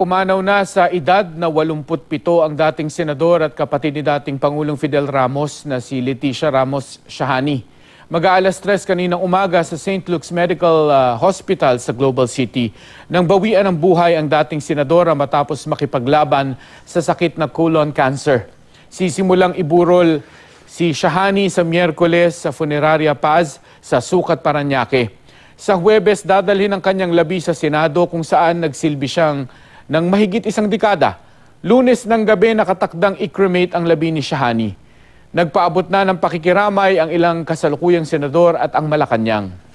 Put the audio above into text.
Pumanaw na sa edad na 87 ang dating senador at kapatid ni dating Pangulong Fidel Ramos na si Leticia Ramos Shahani. Mag-aalas tres kaninang umaga sa St. Luke's Medical uh, Hospital sa Global City nang bawian ng buhay ang dating senadora matapos makipaglaban sa sakit na colon cancer. Sisimulang iburol si Shahani sa Miyerkules sa Funeraria Paz sa Sukat, Paranaque. Sa Huwebes, dadalhin ang kanyang labi sa Senado kung saan nagsilbi siyang ng mahigit isang dekada, lunes ng gabi nakatakdang i-cremate ang labi ni Shahani. Nagpaabot na ng pakikiramay ang ilang kasalukuyang senador at ang Malacanang.